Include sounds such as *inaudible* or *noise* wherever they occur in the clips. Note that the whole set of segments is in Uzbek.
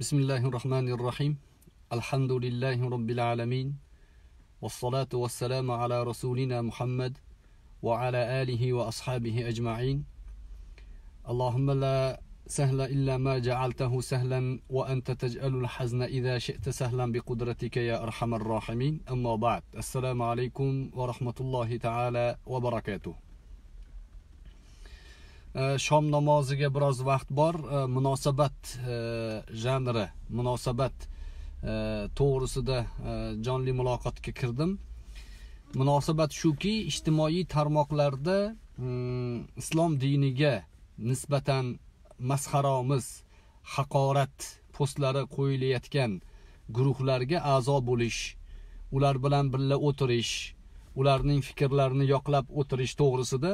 بسم الله الرحمن الرحيم الحمد لله رب العالمين والصلاة والسلام على رسولنا محمد وعلى آله وأصحابه أجمعين اللهم لا سهل إلا ما جعلته سهلا وأنت تجعل الحزن إذا شئت سهلا بقدرتك يا أرحم الراحمين أما بعد السلام عليكم ورحمة الله تعالى وبركاته E, shom namoziga biroz vaqt bor e, munosabat e, janri munosabat to'g'risida jonli muloqotga kirdim munosabat shuki ijtimoiy tarmoqlarda mm, islom diniga nisbatan masxaromiz haqorat postlari qo'yilayotgan guruhlarga a'zo bo'lish ular bilan birga o'tirish ularning fikrlarini yoqlab o'tirish to'g'risida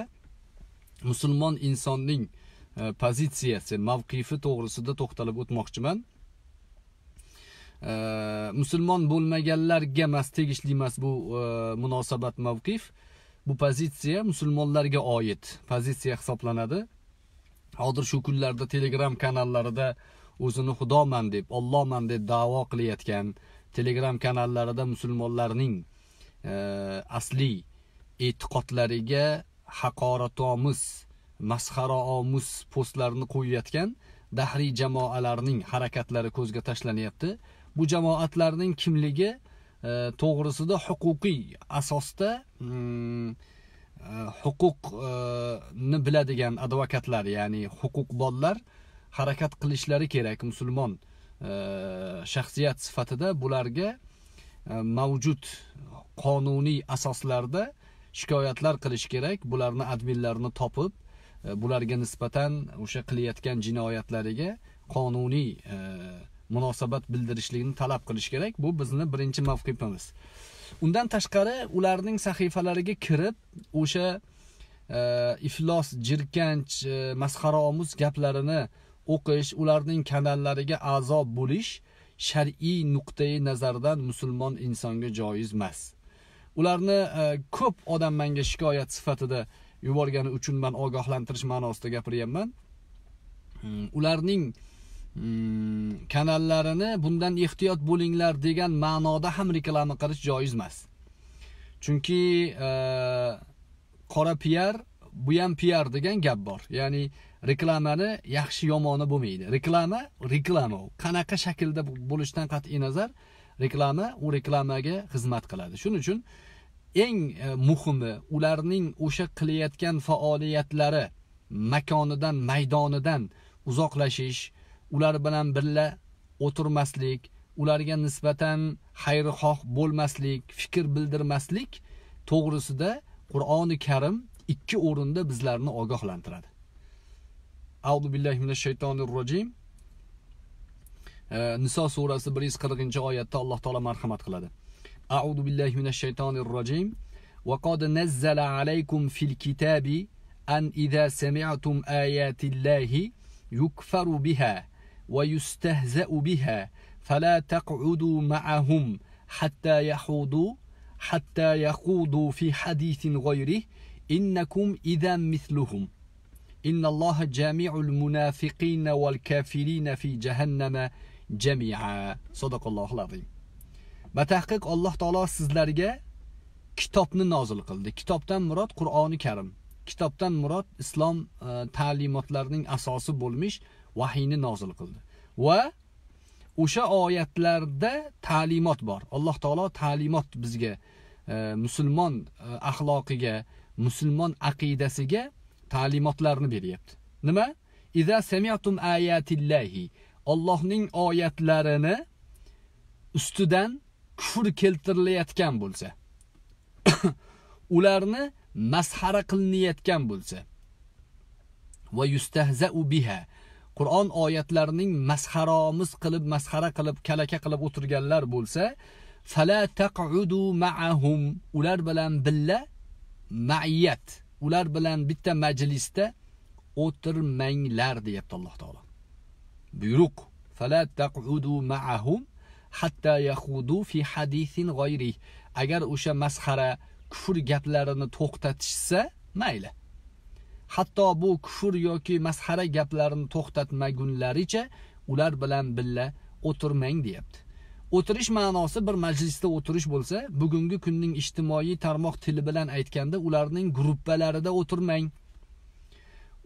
musulmon insonning e, pozitsiyasi mavqifi to'g'risida to'xtalib o'tmoqchiman e, musulmon bo'lmaganlarga emas tegishli emas bu e, munosabat mavqif bu pozitsiya musulmonlarga oid pozitsiya hisoblanadi hozir shu kunlarda telegram kanallarida o'zini xudoman deb ollohman deb davo qilayotgan telegram kanallarida musulmonlarning asliy e'tiqodlariga haqoratomuz masxaraomuz postlarni qo'yayotgan dahriy jamoalarning harakatlari ko'zga tashlanyapti bu jamoatlarning kimligi e, to'g'risida huquqiy asosda mm, e, huquqni e, biladigan advokatlar ya'ni huquqbonlar harakat qilishlari kerak musulmon e, shaxsiyat sifatida bularga mavjud qonuniy asoslarda shikoyatlar qilish kerak bularni adminlarini topib e, bularga nisbatan o'sha qilayotgan jinoyatlariga qonuniy e, munosabat bildirishlikni talab qilish kerak bu bizni birinchi mavqifimiz undan tashqari ularning sahifalariga kirib o'sha e, iflos jirkanch masxaraomuz gaplarini o'qish ularning kanallariga a'zo bo'lish shar'iy nuqtai nazardan musulmon insonga joiz emas ularni e, ko'p odam menga shikoyat sifatida yuborgani uchun man ogohlantirish ma'nosida gapiryapman mm, ularning mm, kanallarini bundan ehtiyot bo'linglar degan ma'noda ham reklama qilish joiz emas chunki e, qora piar bu ham piar degan gap bor ya'ni reklamani yaxshi yomoni bo'lmaydi reklama reklama u qanaqa shaklda bo'lishidan qat'iy nazar reklama u reklamaga xizmat qiladi shuning uchun eng e, muhimi ularning o'sha qilayotgan faoliyatlari makonidan maydonidan uzoqlashish ular bilan birga o'tirmaslik ularga nisbatan xayrixoh bo'lmaslik fikr bildirmaslik to'g'risida qur'oni karim ikki o'rinda bizlarni ogohlantiradi audu billahi minash shaytonir rojim niso surasi 140 oyatda alloh taolo marhamat qiladi أعوذ بالله من الشيطان الرجيم وقد نزل عليكم في الكتاب أن إذا سمعتم آيات الله يكفر بها ويستهزأ بها فلا تقعدوا معهم حتى يخوضوا حتى يخوضوا في حديث غيره إنكم إذا مثلهم إن الله جامع المنافقين والكافرين في جهنم jamia sadaqallohu azim batahqiq alloh taolo sizlarga kitobni nozil qildi kitobdan murod qur'oni karim kitobdan murod islom e, ta'limotlarining asosi bo'lmish vahiyni nozil qildi va o'sha oyatlarda ta'limot bor alloh taolo ta'limot bizga e, musulmon e, axloqiga musulmon aqidasiga ta'limotlarni beryapti nima iza samiatum ayatillahi Allohning oyatlarini ustidan kufr keltirilayotgan bo'lsa, *coughs* ularni masxara qilinayotgan bo'lsa, va yustahza'u biha Qur'on oyatlarining masxaromiz qilib, masxara qilib, kalaka qilib o'tirganlar bo'lsa, fala taq'udu ma'ahum ular bilan billa ma'iyat ular bilan bitta majlisda o'tirmanglar deyapti Alloh taolo. buyruq fala taqudu ma'ahum hatta yahudu fi hadisin g'oyri agar o'sha masxara kufr gaplarini to'xtatishsa mayli hatto bu kufr yoki masxara gaplarini to'xtatmagunlaricha ular bilan birga o'tirmang deyapti o'tirish ma'nosi bir majlisda o'tirish bo'lsa bugungi kunning ijtimoiy tarmoq tili bilan aytganda ularning gruppalarida o'tirmang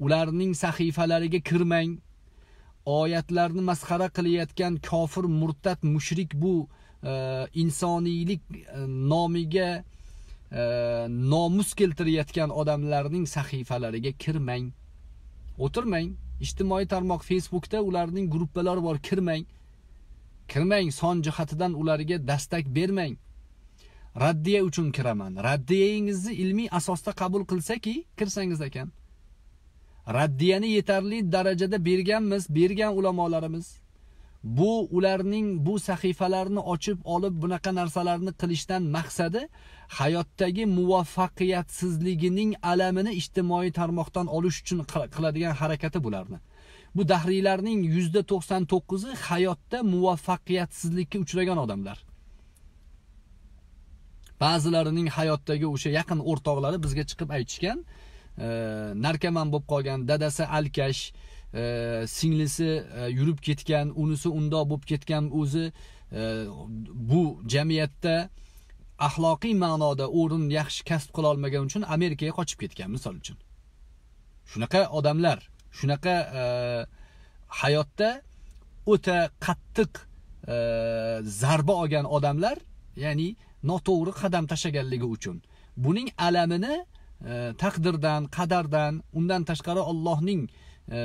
ularning sahifalariga kirmang oyatlarni masxara qilayotgan kofir murtad mushrik bu e, insoniylik e, nomiga e, nomus keltirayotgan odamlarning sahifalariga kirmang o'tirmang ijtimoiy tarmoq facebookda ularning gruppalari bor kirmang kirmang son jihatidan ularga dastak bermang raddiya uchun kiraman raddiyangizni ilmiy asosda qabul qilsaki kirsangiz ekan raddiyani yetarli darajada berganmiz bergan ulamolarimiz bu ularning bu sahifalarni ochib olib bunaqa narsalarni qilishdan maqsadi hayotdagi muvaffaqiyatsizligining alamini ijtimoiy tarmoqdan olish uchun qiladigan harakati bularni bu dahriylarning yuzda to'qson to'qqizi hayotda muvaffaqiyatsizlikka uchragan odamlar ba'zilarining hayotdagi o'sha yaqin o'rtoqlari bizga chiqib aytishgan narkoman bo'lib qolgan dadasi alkash e, singlisi e, yurib ketgan unisi undoq bo'lib ketgan o'zi e, bu jamiyatda axloqiy ma'noda o'rin yaxshi kasb qila olmagani uchun amerikaga qochib ketgan misol uchun shunaqa odamlar shunaqa hayotda o'ta qattiq zarba olgan odamlar ya'ni noto'g'ri qadam tashlaganligi uchun buning alamini E, taqdirdan qadardan undan tashqari ollohning e,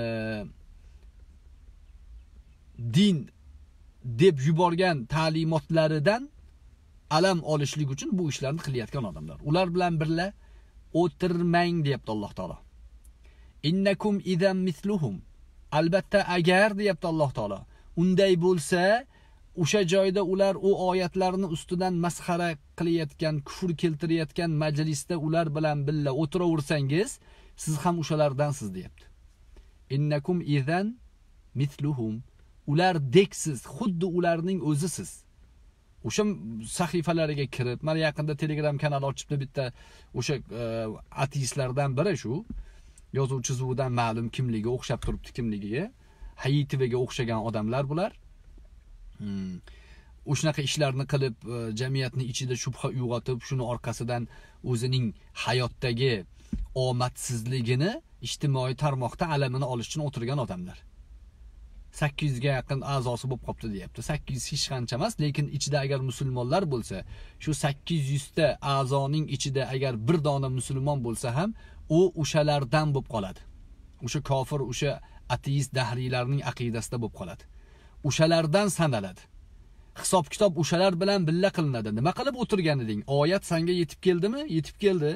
din deb yuborgan ta'limotlaridan alam olishlik uchun bu ishlarni qilayotgan odamlar ular bilan birga o'tirmang deyapti alloh taolo innakum idam misluhum albatta agar deyapti alloh taolo unday bo'lsa o'sha joyda ular u oyatlarni ustidan masxara qilayotgan kufr keltirayotgan majlisda ular bilan birga o'tiraversangiz siz ham o'shalardansiz deyapti innakum izan mithluhum ulardek siz xuddi ularning o'zisiz o'sha sahifalariga kirib mana yaqinda telegram kanali ochibdi bitta o'sha e, ateistlardan biri shu yozuv chizuvidan ma'lum kimligi o'xshab turibdi kimligiga haitivaga o'xshagan odamlar bular o'shanaqa hmm. ishlarni qilib e, jamiyatni ichida shubha uyg'otib shuni orqasidan o'zining hayotdagi omadsizligini ijtimoiy tarmoqda alamini olish uchun o'tirgan odamlar sakkiz yuzga yaqin a'zosi bo'lib qolibdi deyapti sakkiz yuz hech qancha emas lekin ichida agar musulmonlar bo'lsa shu sakkiz yuzta a'zoning ichida agar bir dona musulmon bo'lsa ham u o'shalardan bo'lib qoladi o'sha kofir o'sha ateist dahriylarning aqidasida bo'lib qoladi o'shalardan sanaladi hisob kitob o'shalar bilan billa qilinadi nima qilib o'tirgan eding oyat sanga yetib keldimi yetib keldi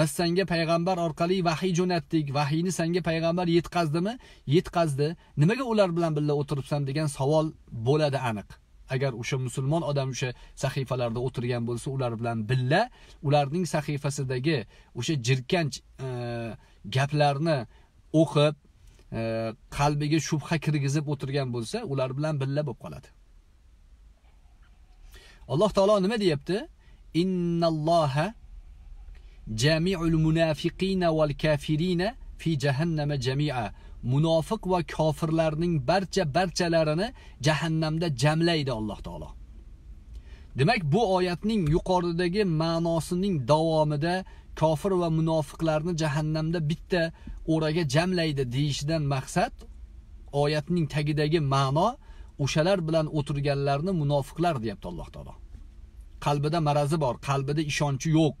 biz sanga payg'ambar orqali vahiy jo'natdik vahiyni sanga payg'ambar yetkazdimi yetkazdi nimaga ular bilan birga o'tiribsan degan savol bo'ladi aniq agar o'sha musulmon odam o'sha sahifalarda o'tirgan bo'lsa ular bilan billa ularning sahifasidagi o'sha jirkanch e, gaplarni o'qib E, qalbiga shubha kirgizib o'tirgan bo'lsa ular bilan billa bo'lib qoladi alloh taolo nima deyapti innalloha jamiul munafiqina val kafirina fi jahannama jamia munofiq va kofirlarning barcha barchalarini jahannamda jamlaydi alloh taolo demak bu oyatning yuqoridagi ma'nosining davomida kofir va munofiqlarni jahannamda bitta o'raga jamlaydi deyishidan maqsad oyatning tagidagi ma'no o'shalar bilan o'tirganlarni munofiqlar deyapti alloh taolo qalbida marazi bor qalbida ishonchi yo'q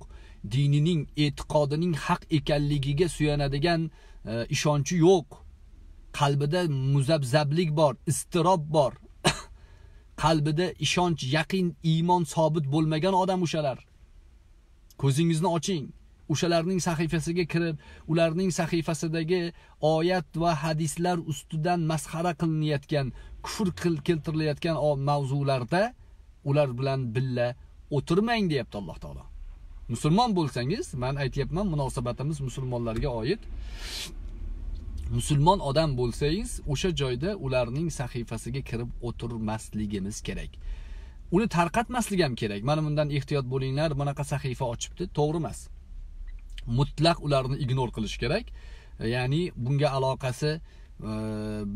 dinining e'tiqodining haq ekanligiga suyanadigan e, ishonchi yo'q qalbida muzabzablik bor iztirob bor *coughs* qalbida ishonch yaqin iymon sobit bo'lmagan odam o'shalar ko'zingizni oching o'shalarning sahifasiga kirib ularning sahifasidagi oyat va hadislar ustidan masxara qilinayotgan kufr keltirilayotgan mavzularda ular bilan billa o'tirmang deyapti alloh taolo musulmon bo'lsangiz man aytyapman munosabatimiz musulmonlarga oid musulmon odam bo'lsangiz o'sha joyda ularning sahifasiga kirib o'tirmasligimiz kerak uni tarqatmaslik ham kerak mana bundan ehtiyot bo'linglar bunaqa sahifa ochibdi to'g'ri emas mutlaq ularni ignor qilish kerak e, ya'ni bunga aloqasi e,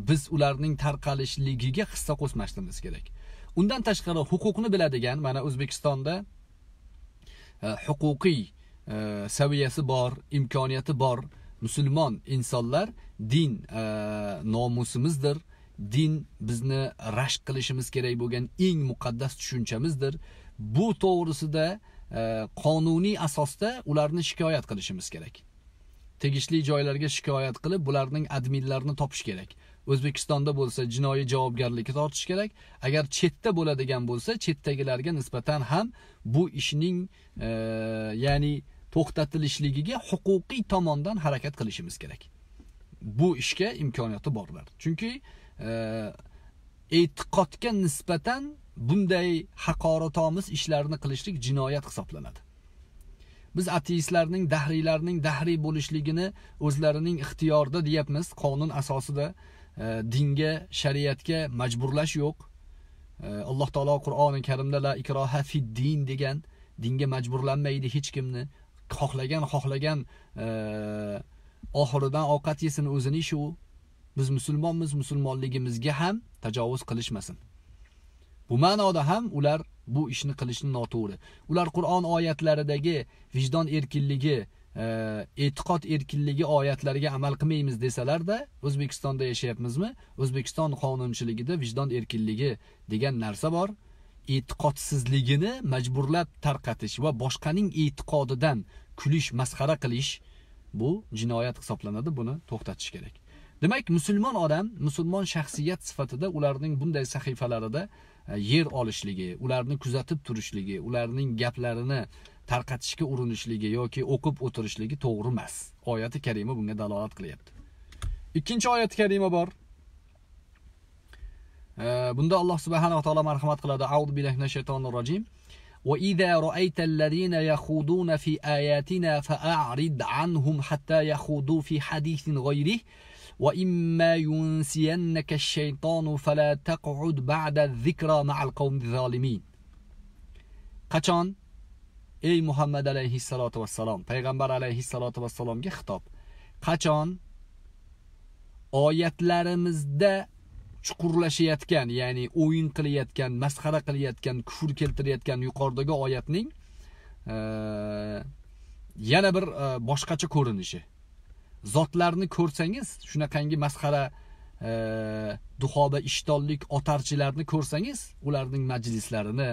biz ularning tarqalishligiga hissa qo'shmasligimiz kerak undan tashqari huquqni biladigan mana o'zbekistonda e, huquqiy saviyasi bor imkoniyati bor musulmon insonlar din nomusimizdir din bizni rashk qilishimiz kerak bo'lgan eng muqaddas tushunchamizdir bu to'g'risida qonuniy asosda ularni shikoyat qilishimiz kerak tegishli joylarga shikoyat qilib bularning adminlarini topish kerak o'zbekistonda bo'lsa jinoiy javobgarlikka tortish kerak agar chetda bo'ladigan bo'lsa chetdagilarga nisbatan ham bu ishning e, ya'ni to'xtatilishligiga huquqiy tomondan harakat qilishimiz kerak bu ishga imkoniyati borlar chunki e, e'tiqodga nisbatan bunday haqoratomiz ishlarni qilishlik jinoyat hisoblanadi biz ateistlarning dahriylarning dahriy bo'lishligini o'zlarining ixtiyorida deyapmiz qonun asosida e, dinga shariatga majburlash yo'q e, alloh taolo qur'oni karimda la ikroha fid din degan dinga majburlanmaydi hech kimni xohlagan xohlagan e, oxiridan ovqat yesin o'zini ishi u biz musulmonmiz musulmonligimizga ham tajovuz qilishmasin bu ma'noda ham ular bu ishni qilishni noto'g'ri ular qur'on oyatlaridagi vijdon erkinligi e, e'tiqod erkinligi oyatlariga amal qilmaymiz desalarda o'zbekistonda yashayapmizmi o'zbekiston qonunchiligida vijdon erkinligi degan narsa bor e'tiqodsizligini majburlab tarqatish va boshqaning e'tiqodidan kulish masxara qilish bu jinoyat hisoblanadi buni to'xtatish kerak demak musulmon odam musulmon shaxsiyat sifatida ularning bunday sahifalarida E, yer olishligi ularni kuzatib turishligi ularning gaplarini tarqatishga urinishligi yoki o'qib o'tirishligi to'g'ri emas oyati karima bunga dalolat qilyapti ikkinchi oyati karima bor e, bunda alloh subhanaa taolo marhamat qiladi audu billahi mina shaytonir rojim وإذا رأيت الذين يخوضون في آياتنا فأعرض عنهم حتى يخوضوا في حديث غيره وإما ينسينك الشيطان فلا تقعد بعد الذكرى مع القوم الظالمين qachon ey muhammad alayhissalotu vassalom payg'ambar alayhissalotu vassalomga xitob qachon oyatlarimizda chuqurlashayotgan ya'ni o'yin qilayotgan masxara qilayotgan kufr keltirayotgan yuqoridagi oyatning yana bir boshqacha ko'rinishi zotlarni ko'rsangiz shunaqangi masxara e, duhoba ishtonlik otarchilarni ko'rsangiz ularning majlislarini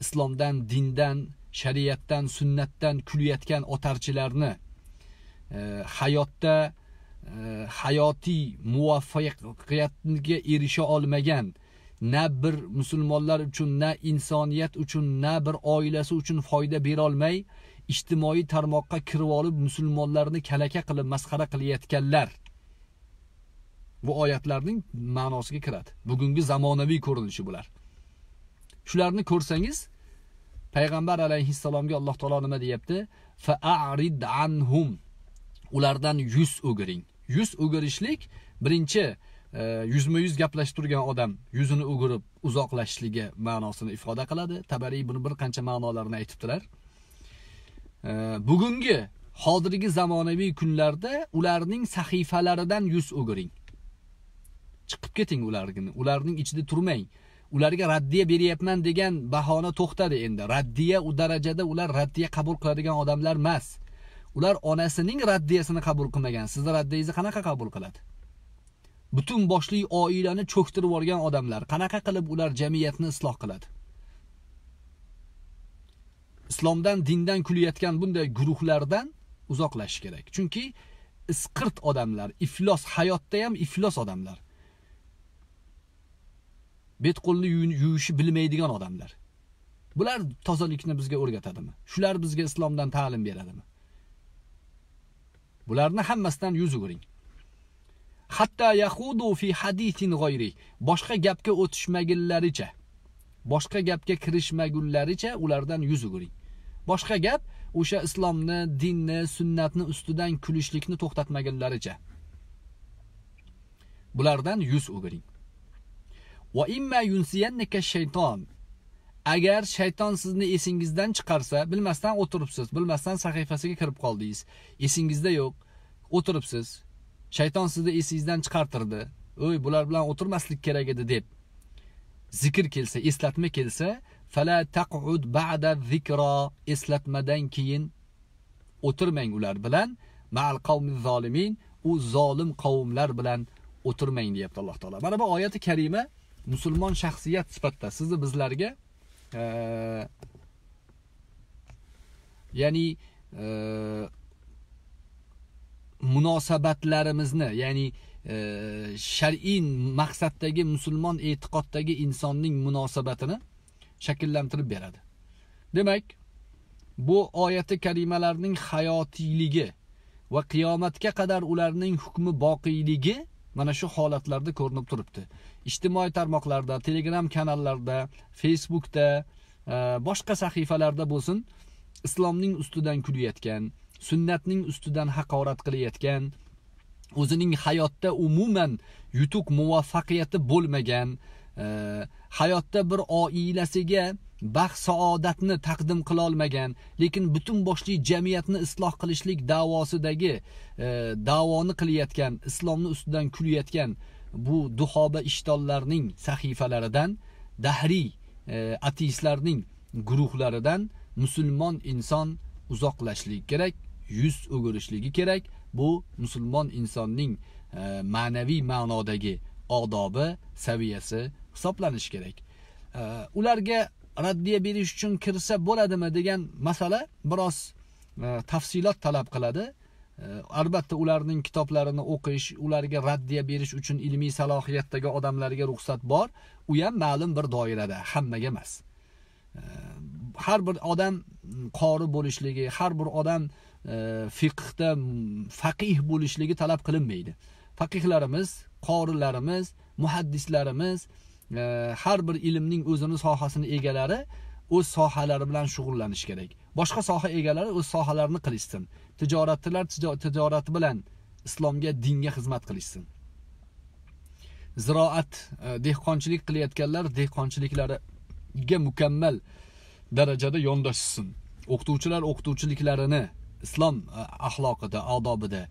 islomdan dindan shariatdan sunnatdan kulayotgan otarchilarni e, hayotda e, hayotiy muvaffaqiyatga erisha olmagan na bir musulmonlar uchun na insoniyat uchun na bir oilasi uchun foyda berolmay olmay ijtimoiy tarmoqqa kirib olib musulmonlarni kalaka qilib masxara qilayotganlar bu oyatlarning ma'nosiga kiradi bugungi zamonaviy ko'rinishi bular shularni ko'rsangiz payg'ambar alayhissalomga alloh taolo nima deyapti faarid anhum ulardan yuz o'giring yuz o'girishlik birinchi e, yuzma yuz gaplashib turgan odam yuzini o'girib uzoqlashishligi ma'nosini ifoda qiladi tabariy buni bir qancha ma'nolarini aytibdilar bugungi hozirgi zamonaviy kunlarda ularning sahifalaridan yuz o'giring chiqib keting ularni ularning ichida turmang ularga raddiya beryapman degan bahona to'xtadi endi raddiya u darajada ular raddiya qabul qiladigan odamlar emas ular onasining raddiyasini qabul qilmagan sizni raddiyangizni qanaqa qabul qiladi butun boshli oilani cho'ktirib yuborgan odamlar qanaqa qilib ular jamiyatni isloh qiladi islomdan dindan kulayotgan bunday guruhlardan uzoqlashish kerak chunki isqirt odamlar iflos hayotda ham iflos odamlar bet qo'lni yuvishni bilmaydigan odamlar bular tozalikni bizga o'rgatadimi shular bizga islomdan ta'lim beradimi bularni hammasidan yuz o'giring hatto yahudu fi hadithin g'oyri boshqa gapga o'tishmagunlaricha boshqa gapga kirishmagunlaricha ulardan yuz o'giring boshqa gap o'sha islomni dinni sunnatni ustidan kulishlikni to'xtatmagunlaricha bulardan yuz o'giring va imma yunsiyannaka shayton agar shayton sizni esingizdan chiqarsa bilmasdan o'tiribsiz bilmasdan sahifasiga kirib qoldingiz esingizda yo'q o'tiribsiz shayton sizni esingizdan chiqartirdi o'y bular bilan o'tirmaslik kerak edi deb zikr kelsa eslatma kelsa فلا تقعد بعد zikro eslatmadan keyin o'tirmang ular bilan ma'al qavmi zolimin u zolim qavmlar bilan o'tirmang deyapti alloh taolo mana bu oyati karima musulmon shaxsiyat sifatida sizni bizlarga e, ya'ni e, munosabatlarimizni ya'ni e, shar'iy maqsaddagi musulmon e'tiqoddagi insonning munosabatini shakllantirib beradi demak bu oyati karimalarning hayotiyligi va qiyomatga qadar ularning hukmi boqiyligi mana shu holatlarda ko'rinib turibdi ijtimoiy tarmoqlarda telegram kanallarda facebookda e, boshqa sahifalarda bo'lsin islomning ustidan kulayotgan sunnatning ustidan haqorat qilayotgan o'zining hayotda umuman yutuq muvaffaqiyati bo'lmagan hayotda bir oilasiga baxt saodatni taqdim qila olmagan lekin butun boshli jamiyatni isloh qilishlik davosidagi e, davoni qilayotgan islomni ustidan kulayotgan bu duhoba ishtonlarning sahifalaridan dahriy e, ateistlarning guruhlaridan musulmon inson uzoqlashligi kerak yuz o'girishligi kerak bu musulmon insonning e, ma'naviy ma'nodagi odobi saviyasi hisoblanishi kerak ularga raddiya berish uchun kirsa bo'ladimi degan masala biroz e, tafsilot talab qiladi albatta ularning kitoblarini o'qish ularga raddiya berish uchun ilmiy salohiyatdagi odamlarga ruxsat bor u ham ma'lum bir doirada hammaga emas har bir odam qori bo'lishligi har bir odam e, fiqhda faqih bo'lishligi talab qilinmaydi faqihlarimiz qorilarimiz muhaddislarimiz har bir ilmning o'zini sohasini egalari o'z sohalari bilan shug'ullanish kerak boshqa soha egalari o'z sohalarini qilishsin tijoratchilar tijorat bilan islomga dinga xizmat qilishsin ziroat e, dehqonchilik qilayotganlar dehqonchiliklariga mukammal darajada yondashsin o'qituvchilar o'qituvchiliklarini islom e, axloqida odobida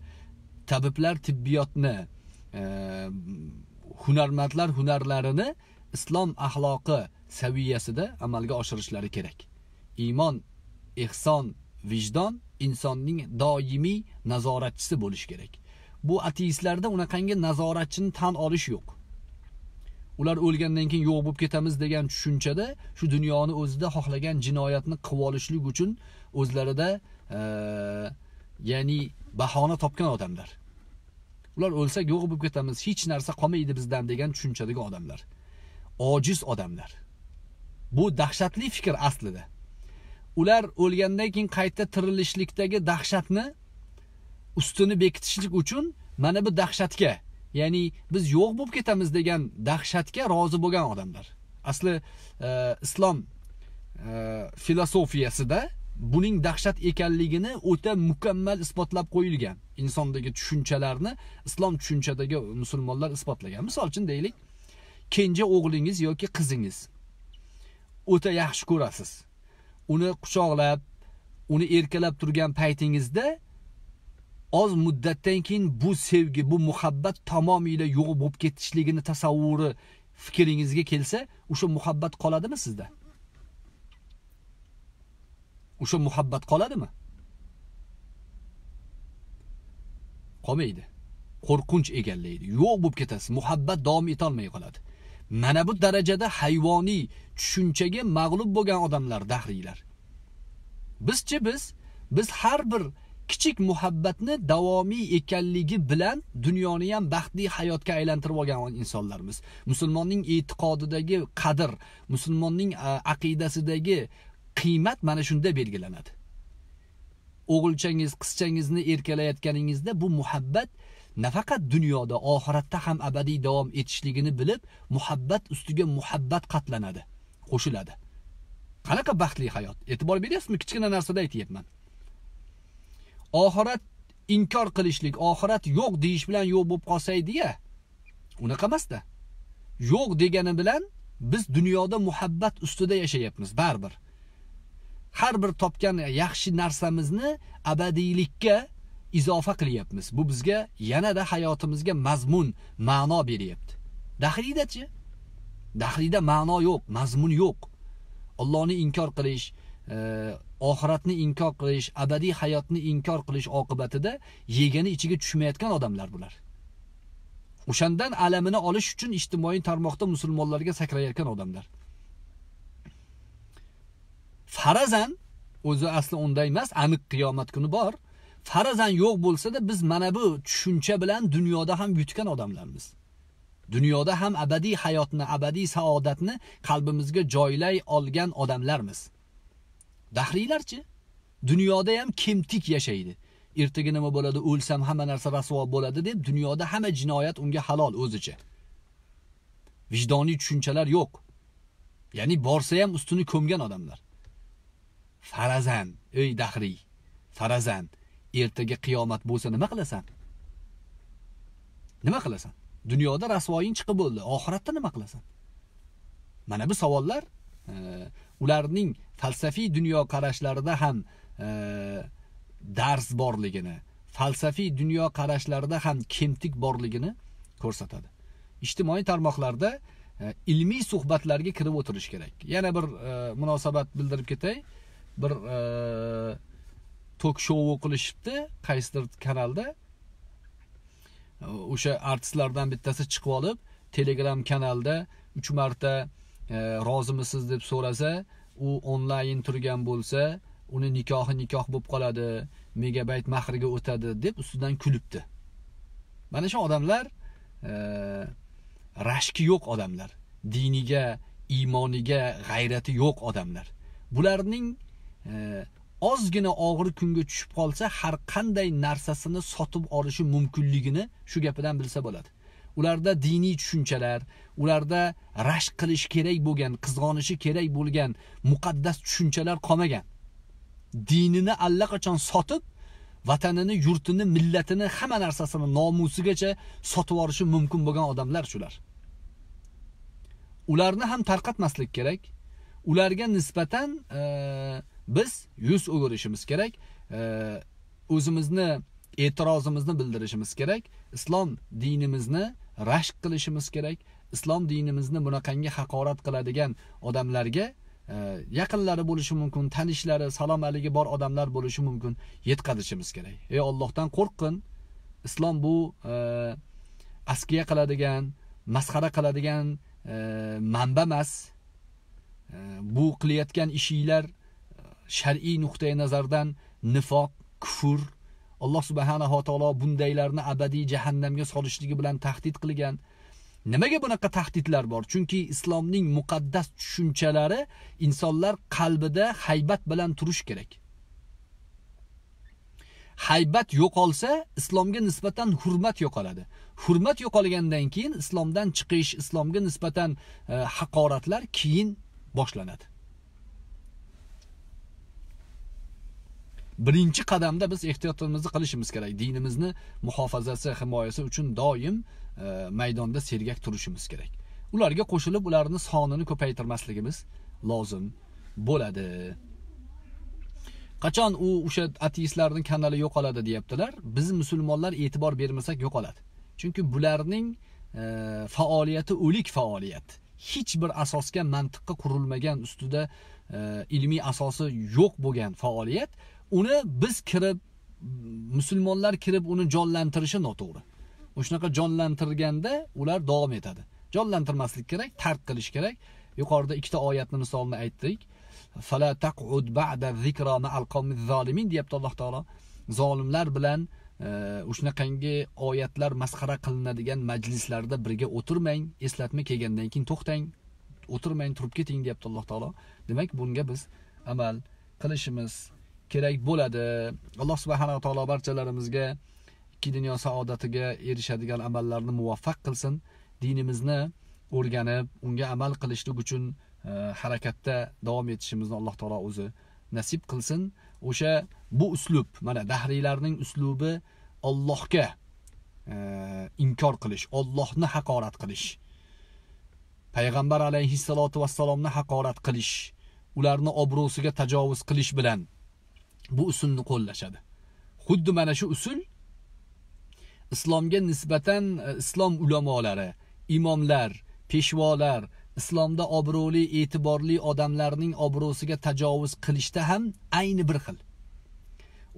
tabiblar tibbiyotni e, hunarmandlar hunarlarini islom axloqi saviyasida amalga oshirishlari kerak iymon ehson vijdon insonning doimiy nazoratchisi bo'lishi kerak bu ateistlarda unaqangi nazoratchini tan olish yo'q ular o'lgandan keyin yo'q bo'lib ketamiz degan tushunchada shu dunyoni o'zida xohlagan jinoyatni qilib olishlik uchun o'zlarida ya'ni bahona topgan odamlar ular o'lsak yo'q bo'lib ketamiz hech narsa qolmaydi bizdan degan tushunchadagi odamlar ojiz odamlar bu dahshatli fikr aslida ular o'lgandan keyin qayta tirilishlikdagi dahshatni ustini bekitishlik uchun mana bu dahshatga ya'ni biz yo'q bo'lib ketamiz degan dahshatga rozi bo'lgan odamlar asli e, islom e, filosofiyasida buning dahshat ekanligini o'ta mukammal isbotlab qo'yilgan insondagi tushunchalarni islom tushunchadagi musulmonlar isbotlagan misol uchun deylik kenja o'g'lingiz yoki qizingiz o'ta yaxshi ko'rasiz uni quchoqlab uni erkalab turgan paytingizda oz muddatdan keyin bu sevgi bu muhabbat tamomiyla yo'q bo'lib ketishligini tasavvuri fikringizga kelsa o'sha muhabbat qoladimi sizda o'sha muhabbat qoladimi qolmaydi qo'rqinch egallaydi yo'q bo'lib ketasiz muhabbat davom etolmay qoladi mana bu darajada hayvoniy tushunchaga mag'lub bo'lgan odamlar dahriylar bizchi biz biz har bir kichik muhabbatni davomiy ekanligi bilan dunyoni ham baxtli hayotga aylantirib olgan insonlarmiz musulmonning e'tiqodidagi qadr musulmonning aqidasidagi qiymat mana shunda belgilanadi o'g'ilchangiz qizchangizni erkalayotganingizda bu muhabbat nafaqat dunyoda oxiratda ham abadiy davom etishligini bilib muhabbat ustiga muhabbat qatlanadi qo'shiladi qanaqa baxtli hayot e'tibor beryapsizmi kichkina narsada aytyapman oxirat inkor qilishlik oxirat yo'q deyish bilan yo'q bo'lib qolsa edi-ya unaqa emasda yo'q degani bilan biz dunyoda muhabbat ustida yashayapmiz baribir har bir topgan yaxshi narsamizni abadiylikka izofa qilyapmiz bu bizga yanada hayotimizga mazmun ma'no beryapti dahriydachi dahriyda ma'no yo'q mazmun yo'q ollohni inkor qilish e, oxiratni inkor qilish abadiy hayotni inkor qilish oqibatida yegani ichiga tushmayotgan odamlar bular o'shandan alamini olish uchun ijtimoiy tarmoqda musulmonlarga sakrayotgan odamlar farazan o'zi asli unday emas aniq qiyomat kuni bor farazan yo'q bo'lsada biz mana bu tushuncha bilan dunyoda ham yutgan odamlarmiz dunyoda ham abadiy hayotni abadiy saodatni qalbimizga joylay olgan odamlarmiz dahriylarchi dunyoda ham kemtik yashaydi ertaga nima bo'ladi o'lsam hamma narsa rasvo bo'ladi deb dunyoda hamma jinoyat unga halol o'zicha vijdoniy tushunchalar yo'q ya'ni borsa ham ustini ko'mgan odamlar farazan ey dahriy farazan ertaga qiyomat bo'lsa nima qilasan nima qilasan dunyoda rasvoying chiqib bo'ldi oxiratda nima qilasan mana bu savollar e, ularning falsafiy dunyoqarashlarida ham e, dars borligini falsafiy dunyoqarashlarida ham kemtik borligini ko'rsatadi ijtimoiy tarmoqlarda e, ilmiy suhbatlarga kirib o'tirish kerak yana bir munosabat bildirib ketay bir e, tok shou qilishibdi qaysidir kanalda e, o'sha artistlardan bittasi chiqib olib telegram kanalda uch marta e, rozimisiz deb so'rasa u onlayn turgan bo'lsa uni nikohi nikoh bo'lib qoladi megabayt mahriga o'tadi deb ustidan kulibdi mana shu odamlar rashki yo'q odamlar diniga iymoniga g'ayrati yo'q odamlar bularning ozgina og'ir kunga tushib qolsa har qanday narsasini sotib olishi mumkinligini shu gapidan bilsa bo'ladi ularda diniy tushunchalar ularda rashk qilish kerak bo'lgan qizg'onishi kerak bo'lgan muqaddas tushunchalar qolmagan dinini allaqachon sotib vatanini yurtini millatini hamma narsasini nomusigacha sotib yuborishi mumkin bo'lgan odamlar shular ularni ham tarqatmaslik kerak ularga nisbatan biz yuz o'girishimiz kerak e, o'zimizni e'tirozimizni bildirishimiz kerak islom dinimizni rashk qilishimiz kerak islom dinimizni bunaqangi haqorat qiladigan odamlarga e, yaqinlari bo'lishi mumkin tanishlari salom aligi bor odamlar bo'lishi mumkin yetkazishimiz kerak ey ollohdan qo'rqin islom bu e, askiya qiladigan masxara qiladigan manba emas bu qilayotgan ishinglar shar'iy nuqtai nazardan nifoq kufr alloh subhanava taolo bundaylarni abadiy jahannamga solishligi bilan tahdid qilgan nimaga bunaqa tahdidlar bor chunki islomning muqaddas tushunchalari insonlar qalbida haybat bilan turish kerak haybat yo'qolsa islomga nisbatan hurmat yo'qoladi hurmat yo'qolgandan keyin islomdan chiqish islomga nisbatan e, haqoratlar keyin boshlanadi birinchi qadamda biz ehtiyotimizni qilishimiz kerak dinimizni muhofazasi himoyasi uchun doim e, maydonda sergak turishimiz kerak ularga qo'shilib ularni sonini ko'paytirmasligimiz lozim bo'ladi qachon u o'sha ateistlarning kanali yo'qoladi deyaptilar biz musulmonlar e'tibor bermasak yo'qoladi chunki bularning e, faoliyati o'lik faoliyat hech bir asosga mantiqqa qurilmagan ustida e, ilmiy asosi yo'q bo'lgan faoliyat uni biz kirib musulmonlar kirib uni jonlantirishi noto'g'ri shunaqa jonlantirganda ular davom etadi jonlantirmaslik kerak tark qilish kerak yuqorida ikkita oyatni misolini aytdik fala taqud ba'da zikra ma'al zolimin deyapti alloh taolo zolimlar bilan o'shunaqangi e, oyatlar masxara qilinadigan majlislarda birga o'tirmang eslatma kelgandan keyin to'xtang o'tirmang turib keting deyapti alloh taolo demak bunga biz amal qilishimiz kerak bo'ladi alloh va taolo barchalarimizga ikki dunyo saodatiga erishadigan amallarni muvaffaq qilsin dinimizni o'rganib unga amal qilishlik uchun e, harakatda davom etishimizni alloh taolo o'zi nasib qilsin o'sha bu uslub mana dahriylarning uslubi ollohga e, inkor qilish ollohni haqorat qilish payg'ambar alayhissalotu vassalomni haqorat qilish ularni obro'siga tajovuz qilish bilan bu usulni qo'llashadi xuddi mana shu usul islomga nisbatan e, islom ulamolari imomlar peshvolar islomda obro'li e'tiborli odamlarning obro'siga tajovuz qilishda ham ayni bir xil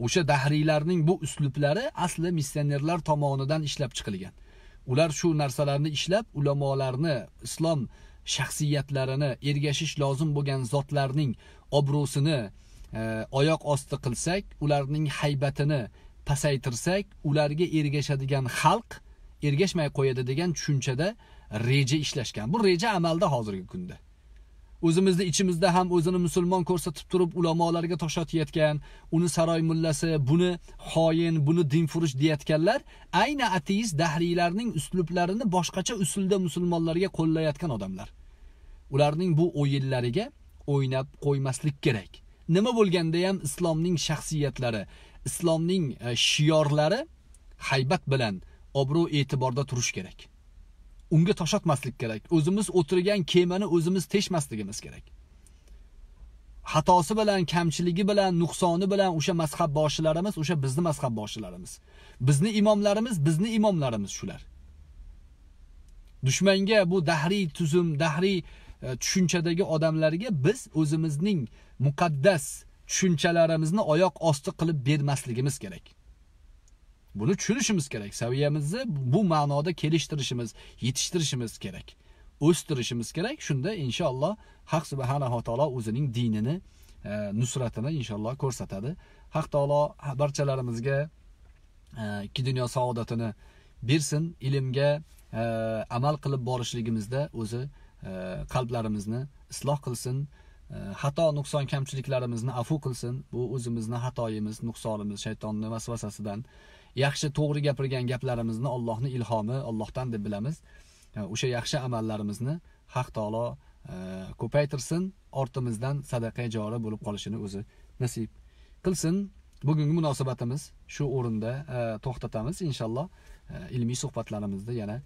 o'sha dahriylarning bu uslublari asli missionerlar tomonidan ishlab chiqilgan ular shu narsalarni ishlab ulamolarni islom shaxsiyatlarini ergashish lozim bo'lgan zotlarning obro'sini oyoq osti qilsak ularning haybatini pasaytirsak ularga ergashadigan xalq ergashmay qo'yadi degan tushunchada reja ishlashgan bu reja amalda hozirgi kunda o'zimizni ichimizda ham o'zini musulmon ko'rsatib turib ulamolarga toshotayotgan uni saroy mullasi buni xoin buni dinfurush deyayotganlar ayni ateist dahriylarning uslublarini boshqacha usulda musulmonlarga qo'llayotgan odamlar ularning bu o'yinlariga o'ynab qo'ymaslik kerak nima bo'lganda ham islomning shaxsiyatlari islomning e, shiorlari haybat bilan obro' e'tiborda turish kerak unga toshotmaslik kerak o'zimiz o'tirgan kemani o'zimiz teshmasligimiz kerak xatosi bilan kamchiligi bilan nuqsoni bilan o'sha mazhab boshlarimiz o'sha bizni mazhab boshlarimiz bizni imomlarimiz bizni imomlarimiz shular dushmanga bu dahriy tuzum dahriy e, tushunchadagi odamlarga biz o'zimizning muqaddas tushunchalarimizni oyoq osti qilib bermasligimiz kerak buni tushunishimiz kerak saviyamizni bu ma'noda kelishtirishimiz yetishtirishimiz kerak o'stirishimiz kerak shunda inshaalloh haq subhanava taolo o'zining dinini e, nusratini inshaalloh ko'rsatadi haq taolo barchalarimizga e, ikki dunyo saodatini bersin ilmga e, amal qilib borishligimizda o'zi e, qalblarimizni isloh qilsin Э, xato nuqson kamchiliklarimizni afu qilsin bu o'zimizni xatoyimiz nuqsonimiz shaytonni vasvasasidan yaxshi to'g'ri gapirgan gaplarimizni allohni ilhomi allohdan deb bilamiz o'sha yaxshi amallarimizni haq taolo ko'paytirsin ortimizdan sadaqa jori bo'lib qolishini o'zi nasib qilsin bugungi munosabatimiz shu o'rinda to'xtatamiz inshaalloh ilmiy suhbatlarimizni yana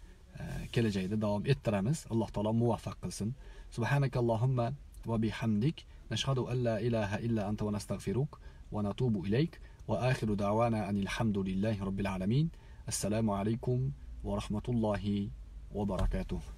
kelajakda davom ettiramiz alloh taolo muvaffaq qilsin subhanakallohumma وبحمدك نشهد أن لا إله إلا أنت ونستغفرك ونتوب إليك وآخر دعوانا أن الحمد لله رب العالمين السلام عليكم ورحمة الله وبركاته